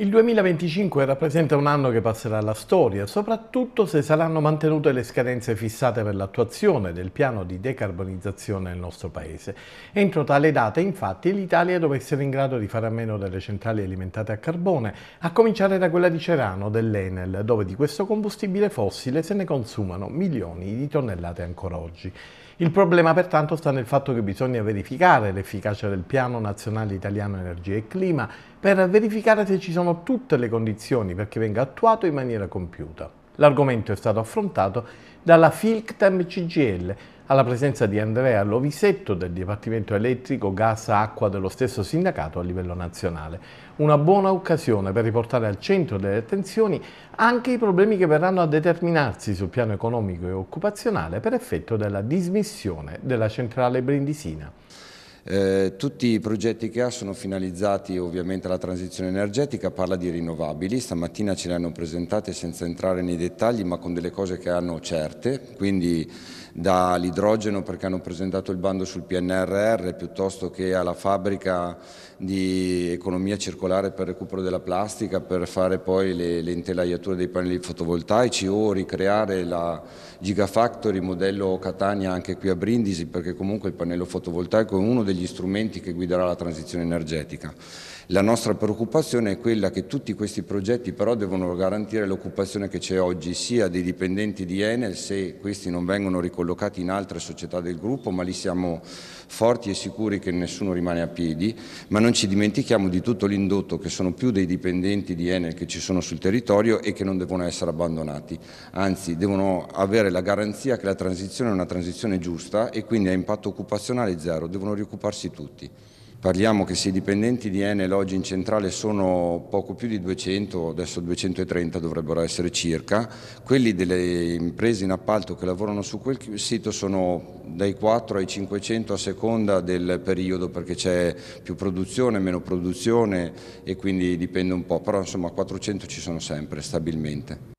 Il 2025 rappresenta un anno che passerà alla storia, soprattutto se saranno mantenute le scadenze fissate per l'attuazione del piano di decarbonizzazione nel nostro Paese. Entro tale data, infatti, l'Italia dovrà essere in grado di fare a meno delle centrali alimentate a carbone, a cominciare da quella di Cerano dell'Enel, dove di questo combustibile fossile se ne consumano milioni di tonnellate ancora oggi. Il problema pertanto sta nel fatto che bisogna verificare l'efficacia del Piano Nazionale Italiano Energia e Clima per verificare se ci sono tutte le condizioni perché venga attuato in maniera compiuta. L'argomento è stato affrontato dalla Filctam CGL, alla presenza di Andrea Lovisetto del Dipartimento Elettrico, Gas e Acqua dello stesso sindacato a livello nazionale. Una buona occasione per riportare al centro delle attenzioni anche i problemi che verranno a determinarsi sul piano economico e occupazionale per effetto della dismissione della centrale brindisina. Eh, tutti i progetti che ha sono finalizzati ovviamente alla transizione energetica, parla di rinnovabili, stamattina ce le hanno presentate senza entrare nei dettagli ma con delle cose che hanno certe, quindi dall'idrogeno perché hanno presentato il bando sul PNRR piuttosto che alla fabbrica di economia circolare per recupero della plastica per fare poi le, le intelaiature dei pannelli fotovoltaici o ricreare la Gigafactory modello Catania anche qui a Brindisi perché comunque il pannello fotovoltaico è uno dei degli strumenti che guiderà la transizione energetica. La nostra preoccupazione è quella che tutti questi progetti però devono garantire l'occupazione che c'è oggi sia dei dipendenti di Enel se questi non vengono ricollocati in altre società del gruppo ma lì siamo forti e sicuri che nessuno rimane a piedi ma non ci dimentichiamo di tutto l'indotto che sono più dei dipendenti di Enel che ci sono sul territorio e che non devono essere abbandonati anzi devono avere la garanzia che la transizione è una transizione giusta e quindi a impatto occupazionale zero devono recuperare occuparsi tutti. Parliamo che se i dipendenti di Enel oggi in centrale sono poco più di 200, adesso 230 dovrebbero essere circa, quelli delle imprese in appalto che lavorano su quel sito sono dai 4 ai 500 a seconda del periodo perché c'è più produzione, meno produzione e quindi dipende un po', però insomma 400 ci sono sempre stabilmente.